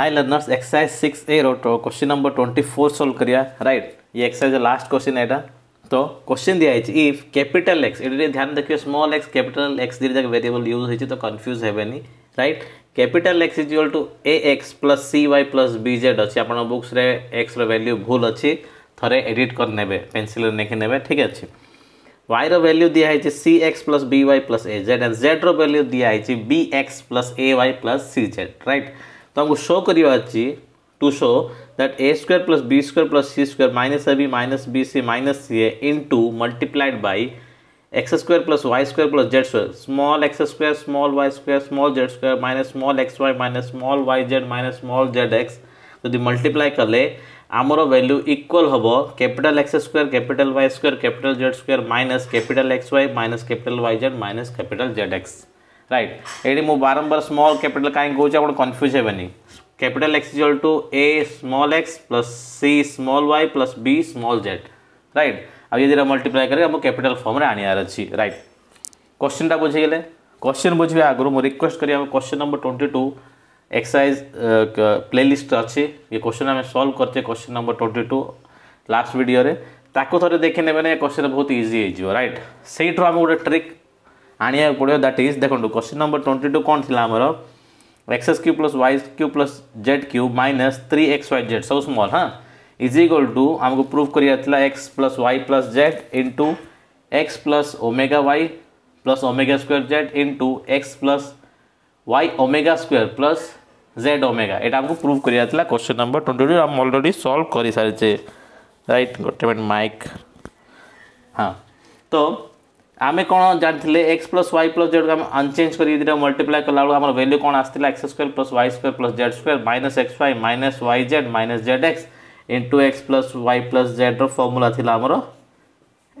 High learners exercise six A रोटो question number twenty four solve करिया right ये exercise last question है तो क्वेश्चन दिखाई इफ कैपिटल एक्स ये ध्यान देखिए small x capital x the variable use हो तो कन्फ्यूज हेनी right capital x is equal to A x plus C y plus B z अच्छी आप बुक्स एक्स रैल्यू भूल अच्छी थे एडिट कर ने पेनसिल नहीं ने ठीक अच्छे वाई रैल्यू दिखाई सी x plus b y plus a z and z value दिखाई b x plus a y plus c z right तो सो करवा अच्छी to so that a square plus b square plus c square minus a b minus b c minus c a into multiplied by x square plus y square plus z square small x square small y square small z square minus small x Y minus small y Z minus small z x यदि multiply कले आमर value equal हम capital x square capital Y square capital Z square minus capital x Y minus capital Y Z minus capital Z x right एडी मु बारंबार small capital काई कहू आपण कन्फ्यूज हेबनी capital x is to a small x plus c small y plus b small z right आ ये multiply करके कैपिटाल फर्म्रे आणार अच्छी रईट क्वेश्चनटा बुझीगले क्वेश्चन बुझे आगुरी मुझे रिक्वेस्ट करें question number twenty two exercise playlist अच्छे ये क्वेश्चन आम सल्व करते question number twenty two last video ताको देखे ने क्वेश्चन बहुत इजी हो रईट से आम गोटे ट्रिक আনিবাকে পড়িব is is question number twenty two कौन थी आमर আমার x cube plus y cube plus z cube minus three x y z সব স্মল হ্যাঁ इज इक्वल टू आमको प्रूव कर x plus y plus z into x plus omega y plus omega square z into x plus y omega square plus z omega ये आमको prove कराला question number twenty to आम already solve कर सारी right गोटे minute mike हाँ तो आम कौन जानते x plus y plus z को अनचेज कर दुटा कला आम कौन आसाला x square plus y square plus z square minus x Y minus y Z minus z x into x plus y plus z रमुला थी आमर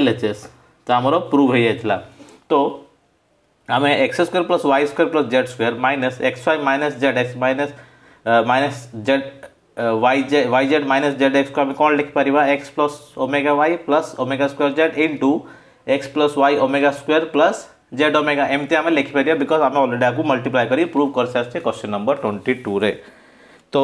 एल एच एस तो आम प्रूव हो जाता तो आम x square plus y square plus z square minus x Y minus z x minus minus z y z y Z minus z x को आम कौन लिखिपर x plus omega y plus omega square z into x plus y omega square plus z omega एमती आम लिखिपर because आम already आपको multiply कर प्रूव कर सारी क्वेश्चन नंबर ट्वेंटी टू रे तो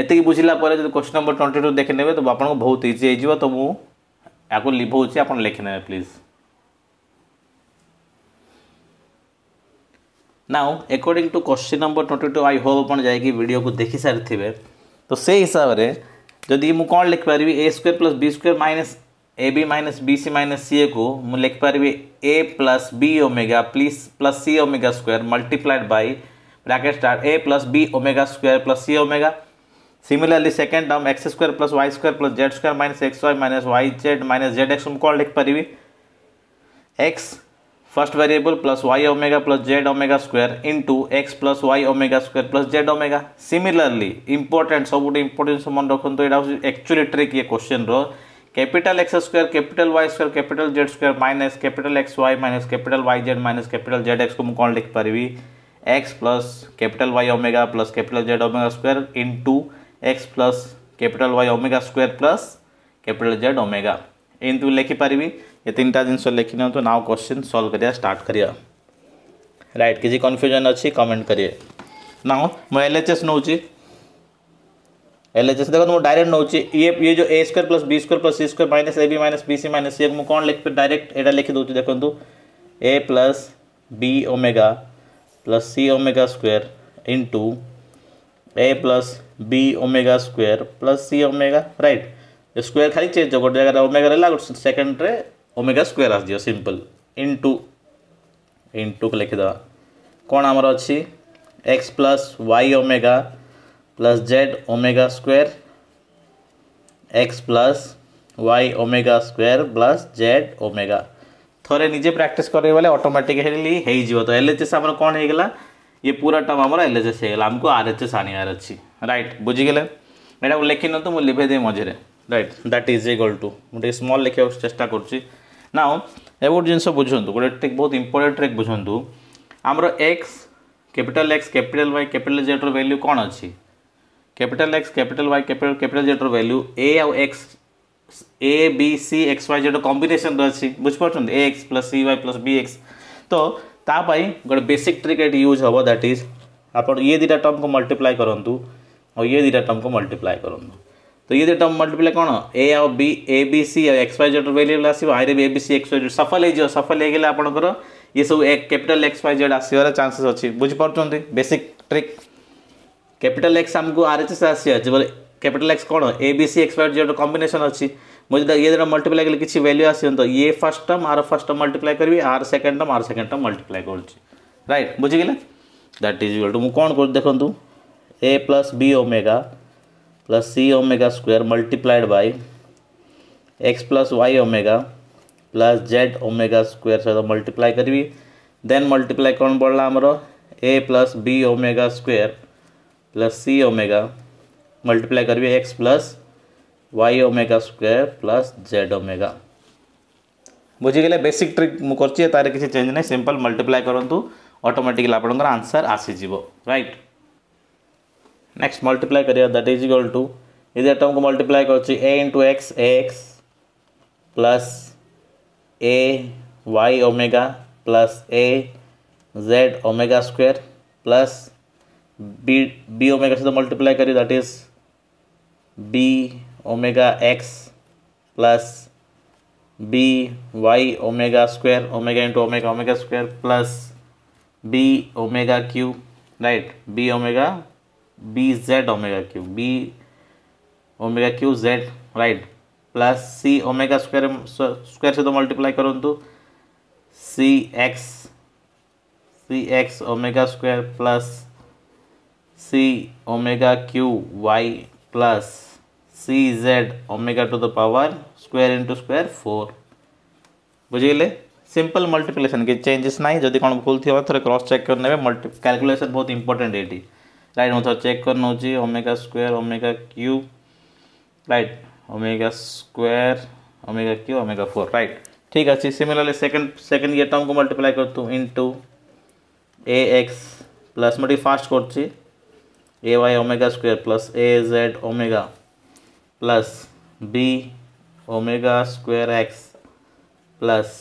ଏତିକି ବୁଝିଲା ପରେ ଯଦି କ୍ୱେଶ୍ଚନ୍ ନମ୍ବର ଟ୍ୱେଣ୍ଟି ଟୁ ଦେଖିନେବେ ତ ଆପଣଙ୍କୁ ବହୁତ ଇଜି ହେଇଯିବ ତ ମୁଁ ୟାକୁ ଲିଭଉଛି ଆପଣ ଲେଖିନେବେ please now according to question number twenty two I hope ଆପଣ ଯାଇକି ଭିଡ଼ିଓକୁ ଦେଖିସାରିଥିବେ ତ ସେଇ ହିସାବରେ ଯଦି ମୁଁ କ'ଣ ଲେଖିପାରିବି a square plus b square minus a b minus b c minus c a को मुझे लिख a plus b omega plus plus c omega square multiplied by bracket start a plus b omega square plus c omega similarly second term x square plus y square plus z square minus x Y minus y Z minus z x कौन लिख x first variable plus y omega plus z omega square into x plus y omega square plus z omega similarly important सब गोटे importance मन रखुद यहाँ तो actually trick ये question रो capital x square capital Y square capital Z square minus capital x Y minus capital Y Z minus capital Z x को मुझे कौन लिख पारि x plus capital y omega plus capital z omega square into x plus capital y omega square plus capital z omega into लिखिपारि ये तीन टा जिन लिखि ना तो नाउ क्वेश्चन सल्व करा स्टार्ट कर राइट किसी कन्फ्यूजन अच्छी कमेंट करिए नाउ मुझे L H S now L H देखो मुझे डायरेक्ट नौ ये ये जो a square plus b square plus c square minus a b minus b c minus c कौन लिख डायरेक्ट एटा लिखी दूसरी देखो a plus b omega plus c omega in into a plus b omega square plus c omega right square खाली चेज हो गोटे जगह ओमेगा रहा गोटे सेकेंड रे ओमेगा स्क्वायर आसो सिंपल इंटू इंटू को लिखिद कौन आमर अच्छी x plus y omega plus z omega square x plus y omega square plus z omega थोड़े निजे प्राक्ट करने वाले ऑटोमेटिकली तो एल एच एस आम कौन हो होगा ये पूरा टर्म आम एल एच एस होगा आमको आर एच एस आनबार अच्छी रईट बुझीगले यहाँ लिखी नुतु मुझे लिखे मझे right that is equal to मुझे स्मल लिखे चेस्टा कर नाउ ए गोटे जिन बुझुँ गोटे ट्रिक बहुत इंपोर्टां ट्रिक बुझुद आमर x capital x capital y capital जेड्र वैल्यू कौन अच्छी capital x capital y capital capital z value a आउ x a b c x y z combination अच्छी बुझिपार a x plus C y plus b x तो तापाई गोटे basic trick ये यूज हम दैट इज आप ये दुटा टर्म को मल्टीप्लाय करूँ और ये दुटा टर्म को मल्टीप्लाए करूँ तो ये दुटा टर्म मल्टीप्लाय कौन ए आउ b a b c x y z value आस b c x y z सफल हो सफल होगा आपंकर ये सब कैपिटल एक्स वाई जेड आसवर चान्सेस अच्छी बुझिपार बेसिक ट्रिक कैपिटल एक्स आमको आर एच एस आसी बोले कैपिटल एक्स कौन a b c x y जो कम्बिनेसन अच्छी मुझे ये जो मल्टीप्लाई कर किसी वैल्यू आसन तो ये फर्स्ट टर्म आर फर्स्ट टर्म मल्टीप्लाई करी आर सेकंड टर्म आर सेकेंड टर्म मल्टीप्लाई कर रईट बुझीगले दैट इज इक्वल टू मुझे कौन कर देखूँ a plus b omega plus c omega square multiplied by x plus y omega plus z omega square सहित मल्टीप्लाई करी देन मल्टीप्लाई कौन पड़ा आमर a plus b omega square plus c omega multiply करिए x plus y omega square plus z omega बुझीगे basic trick मुझे तार किसी चेंज नहीं सिंपल मल्टीप्लाई करूँ ऑटोमेटिकली आप आंसर आसीज रईट नेक्स्ट मल्टीप्लाई करिया दैट इज इक्वल टू ये टर्म को मल्टीप्लाई कर a into x x plus a y omega plus a z omega square plus b b omega से तो मल्टीप्लाई करिए that is b omega x plus b y omega square omega into omega omega square plus b omega cube right b omega b z omega cube b omega cube z right plus c omega square square से तो multiply करूँ c x c x omega square plus c omega q y plus c z omega to the power square into square four बुझे simple multiplication के changes ना जदि कौन भूल थी थे क्रॉस चेक करने मल्टी कैलकुलेशन बहुत इंपोर्टेंट राइट हम मुझे चेक कर now omega square omega cube right omega square omega cube omega four right ठीक अच्छे सिमिलरली सेकंड सेकंड ये टर्म को मल्टीप्लाई करतु इनटू ए एक्स प्लस मुझे फास्ट कर a y omega square plus a z omega plus b omega square x plus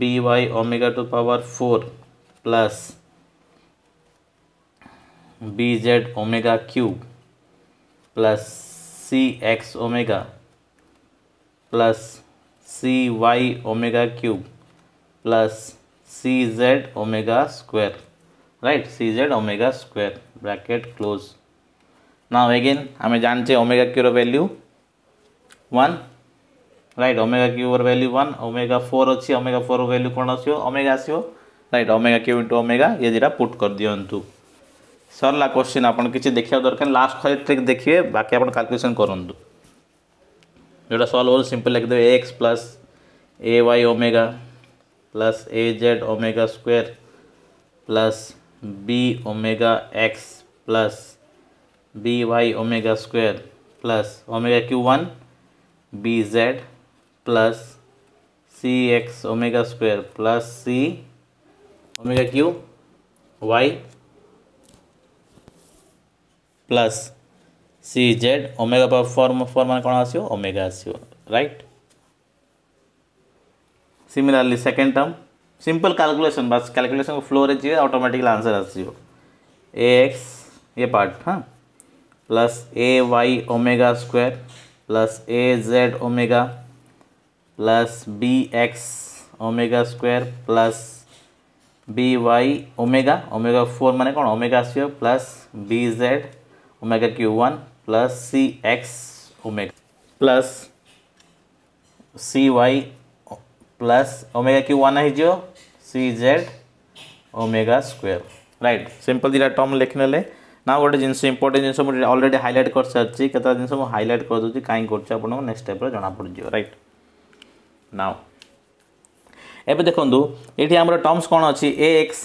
b y omega to power four plus B z omega cube plus c x omega plus C y omega cube plus c z omega square right cz omega square bracket close now again हमें जान चाहिए omega की value one right omega cube value one omega four अच्छी omega four value कौन आस omega आसो right omega cube into omega ये दुटा पुट कर दिंतु सरला क्वेश्चन आप किसी देखा दरकार लास्ट खाली ट्रिक देखिए बाकी आप कालकुलेसन करूँ जोटा सल्व हो सीम्पल लिखिदेवे x plus a y omega plus a z omega square plus b omega x plus b y omega square plus omega cube one b z plus c x omega square plus c omega cube y plus c z omega perform मैंने कौन आसो omega आसो right similarly second term simple calculation बस calculation को flow रखिए automatical answer आसियो a x ये part हाँ plus a y omega square plus a z omega plus b x omega square plus b y omega omega four मैंने कौन omega आसियो plus B z omega cube one plus c x omega plus सी y plus omega cube one जो c z omega square right simple दिला term लिखने ना गोटे जिन important जिन अलरेडी हाइलाइट कर सारी कतटा जिन हाइलाइट कर दूसरी कहीं कर नेक्स्ट स्टेप जना पड़ो रईट नाउ ए देखो ये आम टर्म्स कौन अच्छी a x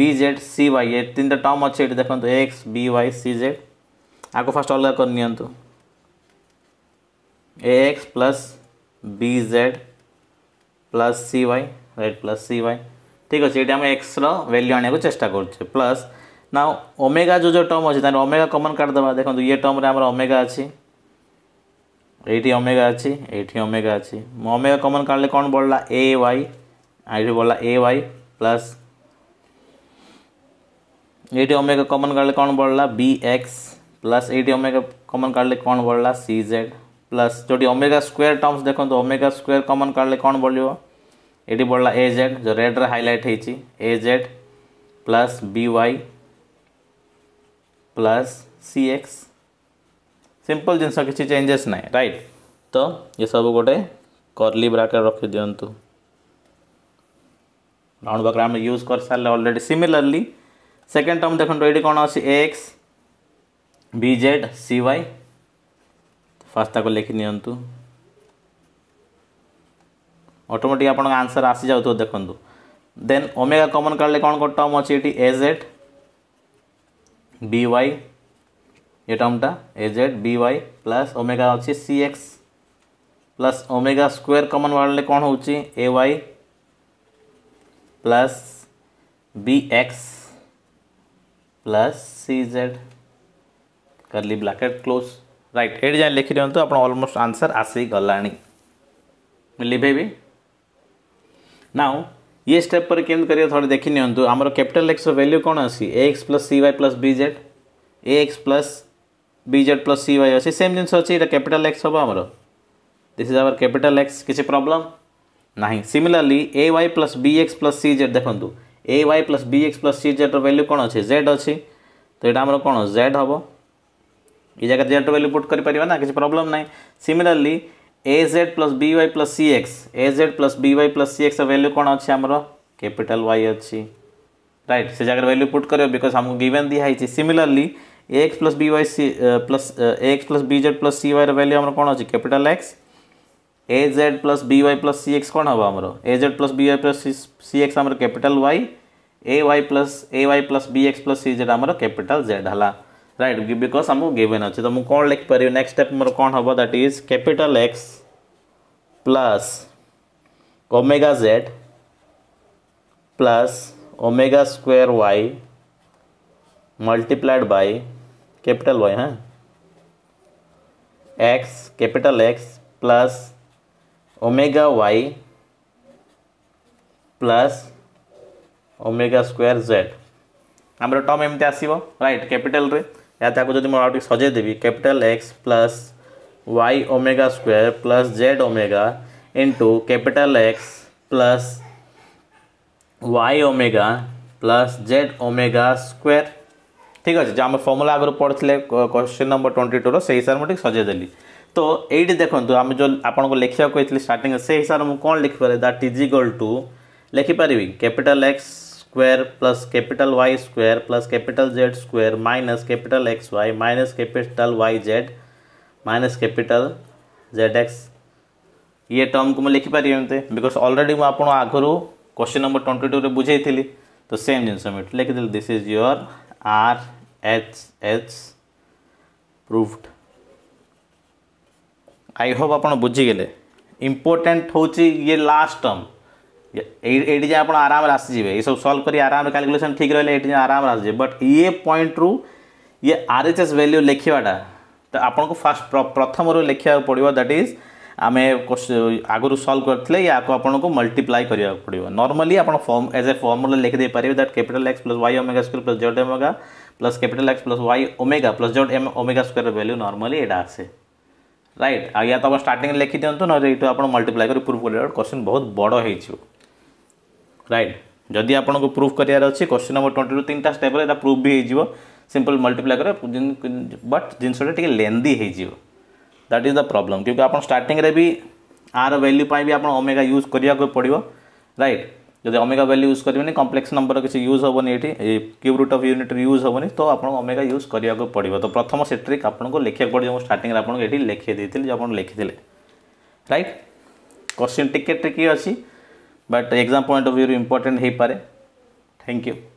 b z c y a तीन टा टर्म अच्छे देखो a x b y c z आपको फास्ट अलग कर नियंतु x plus B z plus सी वाई राइट प्लस सी वाई ठीक अच्छे ये आम एक्स रैल्यू आने चेस्टा करुचे प्लस ना ओमेगा जो जो टर्म अच्छे तरह ओमेगा कमन काटदे देखो ये टर्म आम ओमेगा अच्छी ये ओमेगा अच्छी ये ओमेगा अच्छी ओमेगा कमन काड़े कौन बढ़ला ए वाई ये बढ़ला ए वाई प्लस ये ओमेगा कमन काड़े कौन बढ़ला बी एक्स प्लस ये ओमेगा कमन काड़े कौन बढ़ला सी जेड प्लस जो ओमेगा स्क्वेयर टर्म्स देखो ओमेगा स्क्वेयर कमन काड़े कौन बढ़ ये बढ़ला ए जेड जो रेड रे हाइलाइट हो z plus b y plus c x simple जिनस किसी चेंजेस ना रईट तो ये सब गोटे कर्ली ब्राकेट रखी दिंतु राउंड ब्राकेट आम यूज कर सारे अलरेडी सिमिलरली सेकेंड टर्म देखो ये कौन अच्छी x b z c y first तक लिखि ଅଟୋମେଟିକ୍ ଆପଣଙ୍କ ଆନ୍ସର୍ ଆସିଯାଉଥିବ ଦେଖନ୍ତୁ ଦେନ୍ ଓମେଗା କମନ୍ କାଢ଼ିଲେ କ'ଣ କ'ଣ ଟର୍ମ ଅଛି ଏଠି ଏ ଜେଡ୍ ବି ୱାଇ ଏ ଟର୍ମଟା a z b y plus omega ଅଛି c x plus omega square common ବାଢ଼ିଲେ କ'ଣ ହେଉଛି a y plus b x plus c z curly bracket close right ये लिखि दिखाँ आप अलमोस्ट आंसर आसी गलाणी लिभेबी नाउ ये स्टेप पर के थोड़े देखी आमर कैपिटाल एक्स रैल्यू कौन अच्छी a x plus C y plus BZ A x plus बजेड plus C Y अच्छे सेम जिन अच्छे ये कैपिटाल एक्स हम आमर this is our capital x किसी प्रोब्लम ना सिमिलरली ए y plus b x plus c Z देखो ए y plus b x plus c Z रैल्यू कौन अच्छे जेड अच्छी तो ये तो आम कौन जेड हम ये जगह जेड रैल्यू पुट कर ना किसी प्रोब्लम ना similarly a z plus b y plus c x a z plus b y plus c x value कौन अच्छे आमर कैपिटल वाई अच्छी राइट से जगह वैल्यू पुट कर बिकज आमको गिवेन दिखाई similarly x plus b y c plus x plus B z plus सी y value आम कौन अच्छी capital X a z plus b y plus c x कौन हम आमर ए z plus b y plus c x आम capital Y a y plus a y plus b x plus c z आम capital Z है right because आमको given अच्छे तो मुझे कौन लिखिपर नेक्स्ट स्टेप मोर कौन हम that is capital X plus omega z plus omega square y multiplied by capital Y हाँ x capital X plus omega y plus omega square z आम term एमती आसो राइट कैपिटल या যদি মু আউটি সজাই দেবি capital X plus y omega square plus z omega into capital X plus y omega plus z omega square ঠিক আছে যে আমার ফর্মুলা আগর পড়লে কোশ্চেন নম্বর টোয়েন্টি টুর সেই হিসাবে ঠিক সজাই দেলি তো এইটি দেখন্তু আমি যে আপনার লেখা কে স্টার্টিং সেই হিসাবে মু কোণ লিখিপারে দ্যাট ইজ ইকল টু লেখিপারি capital X square plus capital Y square plus capital Z square minus capital x Y minus capital Y Z minus capital Z X ये टर्म को मैं मुझे लिखिपारि बिकज अलरेडी मुझे आगुरी क्वेश्चन नंबर ट्वेंटी टू बुझे थी तो सेम जिन लिखी this is your R H H proved I hope आप बुझीगले इम्पोर्टेन्ट हूँ ये लास्ट टर्म ये आप आराम आसीजे ये सब सल्व कर आराम कैलकुलेसन ठीक रहा है ये आराम आसीजे बट ये पॉइंट रू ये आर एच एस वैल्यू लिखवाटा तो आपको फास्ट प्रथम रू लिखा पड़ा दैट इज आम आगुरी सल्व करते आपको मल्टीप्लाय करा पड़ा नर्माली आप फर्म एज ए फर्मुला लिखिदे पारे that capital X plus y omega square plus z omega plus capital X plus y omega plus z m omega square value normally यहाँ आसे रईट आया तो आप स्टार्ट लिखिदिंतु ना ये आप मल्टीप्लाय कर प्रूफ कर क्वेश्चन बहुत बड़ हो रईट जदि आप प्रूफ करार अच्छे क्वेश्चन नंबर ट्वेंटी तीन टा स्टेप प्रूफ भी होगा सिंपल मल्टीप्लाई कर बट जिनसा टी लेंदी दैट इज द प्रोब्लम क्योंकि आप स्टार्टिंग भी आर वैल्यू पर भी आप अमेगा यूज करा पड़ो रईट जदि अमेगा वैल्यू यूज करेंगे कम्प्लेक्स नंबर किसी यूज हेनी ये cube root of unit use हेनी तो आप अमेगा यूज करा पड़ो तो प्रथम से ट्रिक आपको लिखा पड़ो मुझे स्टार्ट आपको ये लिखे जो आप लिखी थे रईट क्वेश्चन टिके टिके अच्छी but exam point of view important ହେଇପାରେ Thank you.